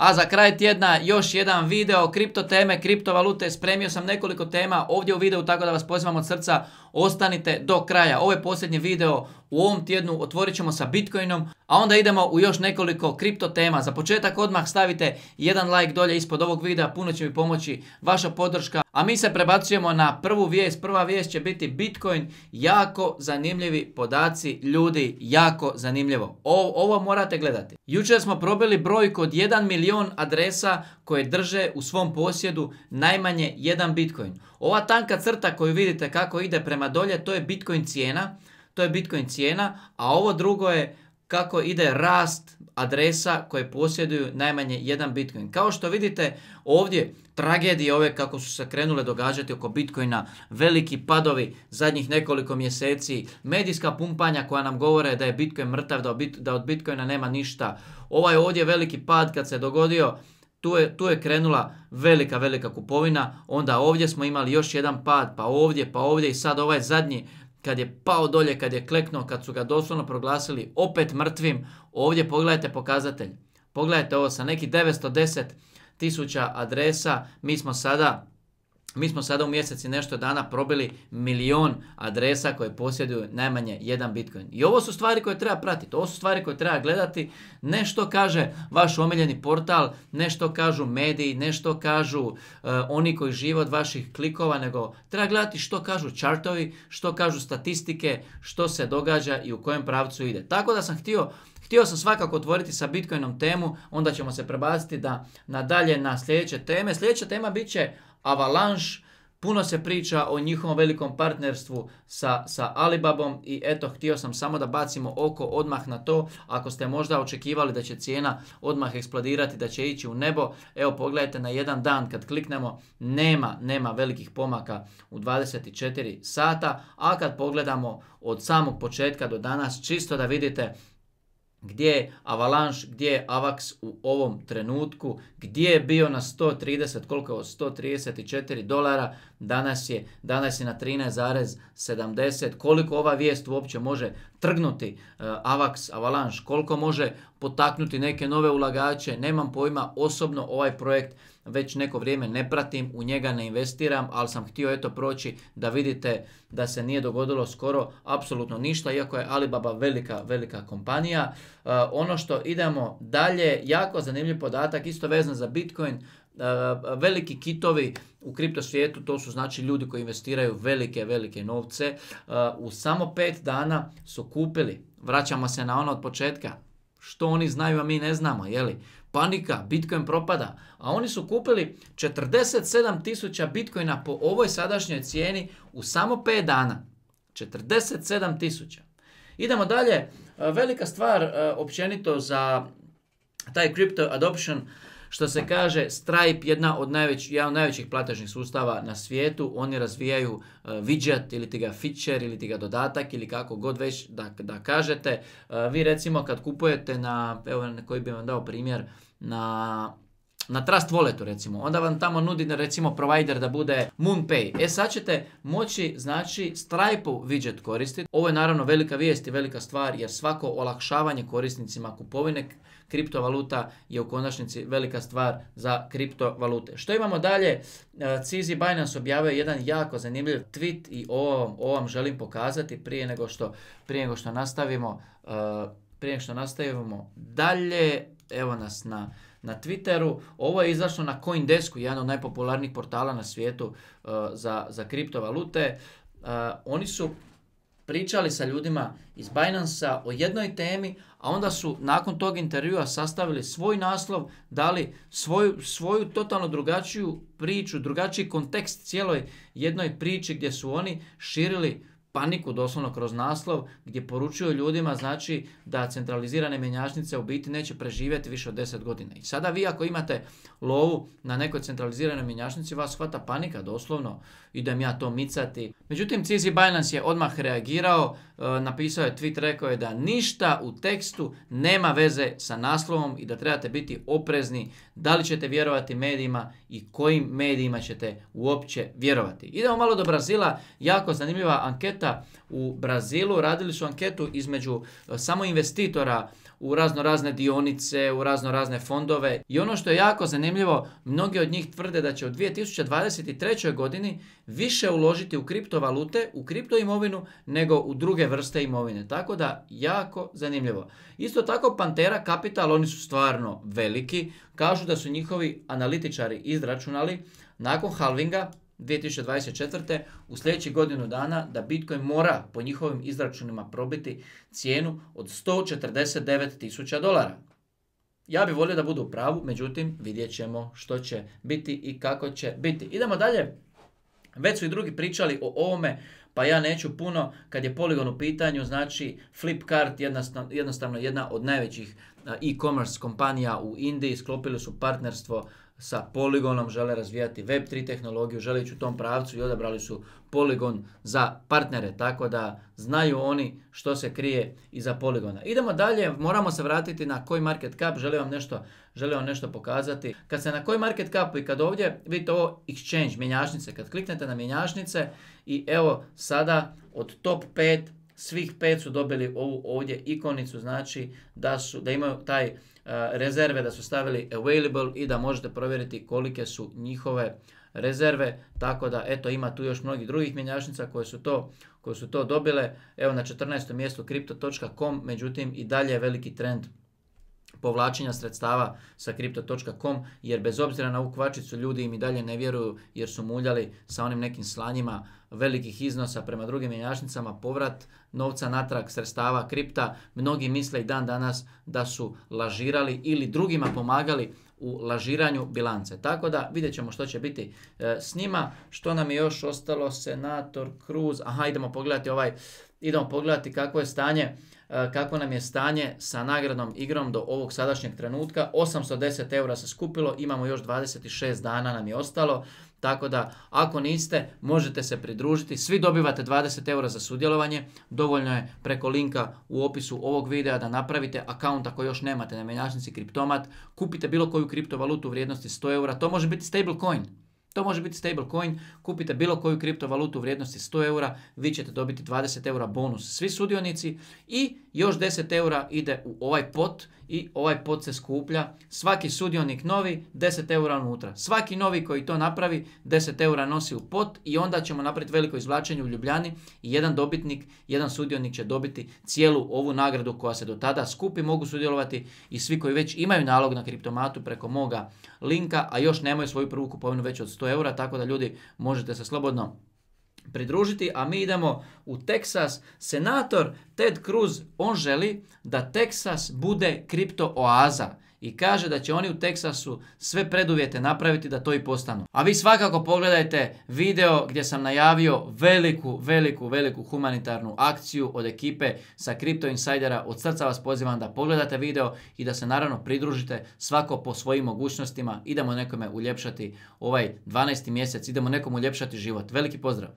A za kraj tjedna još jedan video kripto teme, kriptovalute, spremio sam nekoliko tema ovdje u videu tako da vas pozivam od srca ostanite do kraja. Ovo je posljednji video u ovom tjednu, otvorit ćemo sa Bitcoinom, a onda idemo u još nekoliko kripto tema. Za početak odmah stavite jedan like dolje ispod ovog videa, puno će mi pomoći vaša podrška. A mi se prebacujemo na prvu vijest. Prva vijest će biti Bitcoin. Jako zanimljivi podaci ljudi, jako zanimljivo. ovo morate gledati. Jučer smo probili broj kod 1 milion adresa koje drže u svom posjedu najmanje jedan Bitcoin. Ova tanka crta koju vidite kako ide prema dolje, to je Bitcoin cijena, to je Bitcoin cijena, a ovo drugo je kako ide rast adresa koje posjeduju najmanje jedan Bitcoin. Kao što vidite ovdje tragedije ove kako su se krenule događati oko Bitcoina, veliki padovi zadnjih nekoliko mjeseci, medijska pumpanja koja nam govore da je Bitcoin mrtav, da od Bitcoina nema ništa. Ovaj ovdje veliki pad kad se dogodio tu je, tu je krenula velika, velika kupovina, onda ovdje smo imali još jedan pad, pa ovdje, pa ovdje i sad ovaj zadnji kad je pao dolje, kad je kleknuo, kad su ga doslovno proglasili opet mrtvim, ovdje pogledajte pokazatelj. Pogledajte ovo, sa nekih 910 tisuća adresa mi smo sada mi smo sada u mjeseci nešto dana probili milion adresa koje posjeduju najmanje jedan Bitcoin. I ovo su stvari koje treba pratiti, ovo su stvari koje treba gledati. Ne što kaže vaš omiljeni portal, ne što kažu mediji, ne što kažu eh, oni koji žive od vaših klikova, nego treba gledati što kažu čartovi, što kažu statistike, što se događa i u kojem pravcu ide. Tako da sam htio Htio sam svakako otvoriti sa Bitcoinom temu, onda ćemo se prebaciti da nadalje na sljedeće teme. Sljedeća tema bit će Avalanche, puno se priča o njihovom velikom partnerstvu sa, sa Alibabom i eto, htio sam samo da bacimo oko odmah na to. Ako ste možda očekivali da će cijena odmah eksplodirati, da će ići u nebo, evo pogledajte na jedan dan kad kliknemo, nema, nema velikih pomaka u 24 sata, a kad pogledamo od samog početka do danas, čisto da vidite gdje je Avalanche, gdje je Avax u ovom trenutku, gdje je bio na 130, koliko je 134 dolara, danas je, danas je na 13,70, koliko ova vijest uopće može trgnuti uh, e, Avax, Avalanche, koliko može potaknuti neke nove ulagače, nemam pojma, osobno ovaj projekt već neko vrijeme ne pratim, u njega ne investiram, ali sam htio eto proći da vidite da se nije dogodilo skoro apsolutno ništa, iako je Alibaba velika, velika kompanija. E, ono što idemo dalje, jako zanimljiv podatak, isto vezan za Bitcoin, e, veliki kitovi u kripto svijetu, to su znači ljudi koji investiraju velike, velike novce. E, u samo pet dana su kupili, vraćamo se na ono od početka, što oni znaju, a mi ne znamo, jeli? panika, Bitcoin propada, a oni su kupili 47 tisuća Bitcoina po ovoj sadašnjoj cijeni u samo 5 dana. 47 tisuća. Idemo dalje, e, velika stvar e, općenito za taj crypto adoption što se kaže, Stripe jedna od jedan od najvećih platežnih sustava na svijetu. Oni razvijaju e, widget ili ti ga feature ili ti ga dodatak ili kako god već da, kažete. E, vi recimo kad kupujete na, evo koji bi vam dao primjer, na na Trust Walletu recimo, onda vam tamo nudi recimo provider da bude MoonPay. E sad ćete moći znači stripe u widget koristiti. Ovo je naravno velika vijest i velika stvar jer svako olakšavanje korisnicima kupovine kriptovaluta je u konačnici velika stvar za kriptovalute. Što imamo dalje? E, CZ Binance objavio jedan jako zanimljiv tweet i ovo vam želim pokazati prije nego što, prije nego što nastavimo e, prije nego što nastavimo dalje, evo nas na na Twitteru. Ovo je izašlo na Coindesku, jedan od najpopularnijih portala na svijetu uh, za, za kriptovalute. Uh, oni su pričali sa ljudima iz Binance-a o jednoj temi, a onda su nakon tog intervjua sastavili svoj naslov, dali svoju, svoju totalno drugačiju priču, drugačiji kontekst cijeloj jednoj priči gdje su oni širili paniku doslovno kroz naslov gdje poručuju ljudima znači da centralizirane mjenjačnice u biti neće preživjeti više od 10 godina. I sada vi ako imate lovu na nekoj centraliziranoj mjenjačnici vas hvata panika doslovno, idem ja to micati. Međutim, CZ Binance je odmah reagirao, e, napisao je tweet, rekao je da ništa u tekstu nema veze sa naslovom i da trebate biti oprezni da li ćete vjerovati medijima i kojim medijima ćete uopće vjerovati. Idemo malo do Brazila, jako zanimljiva anketa u Brazilu, radili su anketu između e, samo investitora u razno razne dionice, u razno razne fondove i ono što je jako zanimljivo, mnogi od njih tvrde da će u 2023. godini više uložiti u kriptovalute, u kriptoimovinu imovinu nego u druge vrste imovine. Tako da jako zanimljivo. Isto tako Pantera Capital, oni su stvarno veliki, kažu da su njihovi analitičari izračunali nakon halvinga 2024. u sljedećih godinu dana da Bitcoin mora po njihovim izračunima probiti cijenu od 149.000 tisuća dolara. Ja bih volio da budu u pravu, međutim vidjet ćemo što će biti i kako će biti. Idemo dalje. Već su i drugi pričali o ovome, pa ja neću puno kad je poligon u pitanju, znači Flipkart jednostavno jedna od najvećih e, e-commerce kompanija u Indiji, sklopili su partnerstvo sa poligonom, žele razvijati Web3 tehnologiju, žele ići u tom pravcu i odabrali su poligon za partnere, tako da znaju oni što se krije iza poligona. Idemo dalje, moramo se vratiti na koji market cap, žele vam nešto, vam nešto pokazati. Kad se na koji market cap i kad ovdje vidite ovo exchange, mjenjačnice, kad kliknete na mjenjačnice i evo sada od top 5 svih pet su dobili ovu ovdje ikonicu, znači da, su, da imaju taj Eh, rezerve, da su stavili available i da možete provjeriti kolike su njihove rezerve, tako da eto ima tu još mnogih drugih mjenjačnica koje su to, koje su to dobile. Evo na 14. mjestu crypto.com, međutim i dalje je veliki trend povlačenja sredstava sa kripto.com jer bez obzira na ovu kvačicu ljudi im i dalje ne vjeruju jer su muljali sa onim nekim slanjima velikih iznosa prema drugim mjenjačnicama, povrat novca natrag sredstava kripta. Mnogi misle i dan danas da su lažirali ili drugima pomagali u lažiranju bilance. Tako da vidjet ćemo što će biti e, s njima. Što nam je još ostalo? Senator Cruz. Aha, idemo pogledati ovaj, idemo pogledati kakvo je stanje E, kako nam je stanje sa nagradnom igrom do ovog sadašnjeg trenutka. 810 eura se skupilo, imamo još 26 dana nam je ostalo. Tako da, ako niste, možete se pridružiti. Svi dobivate 20 eura za sudjelovanje. Dovoljno je preko linka u opisu ovog videa da napravite account ako još nemate na menjačnici kriptomat. Kupite bilo koju kriptovalutu u vrijednosti 100 eura. To može biti stablecoin. To može biti stablecoin, kupite bilo koju kriptovalutu u vrijednosti 100 eura, vi ćete dobiti 20 eura bonus svi sudionici i još 10 eura ide u ovaj pot i ovaj pot se skuplja. Svaki sudionik novi 10 eura unutra. Svaki novi koji to napravi 10 eura nosi u pot i onda ćemo napraviti veliko izvlačenje u Ljubljani i jedan dobitnik, jedan sudionik će dobiti cijelu ovu nagradu koja se do tada skupi. Mogu sudjelovati i svi koji već imaju nalog na kriptomatu preko moga linka, a još nemaju svoju prvu kupovinu već od 100 eura, tako da ljudi možete se slobodno pridružiti, a mi idemo u Teksas. Senator Ted Cruz, on želi da Texas bude kripto oaza i kaže da će oni u Teksasu sve preduvjete napraviti da to i postanu. A vi svakako pogledajte video gdje sam najavio veliku, veliku, veliku humanitarnu akciju od ekipe sa Crypto Insidera. Od srca vas pozivam da pogledate video i da se naravno pridružite svako po svojim mogućnostima. Idemo nekome uljepšati ovaj 12. mjesec, idemo nekom uljepšati život. Veliki pozdrav!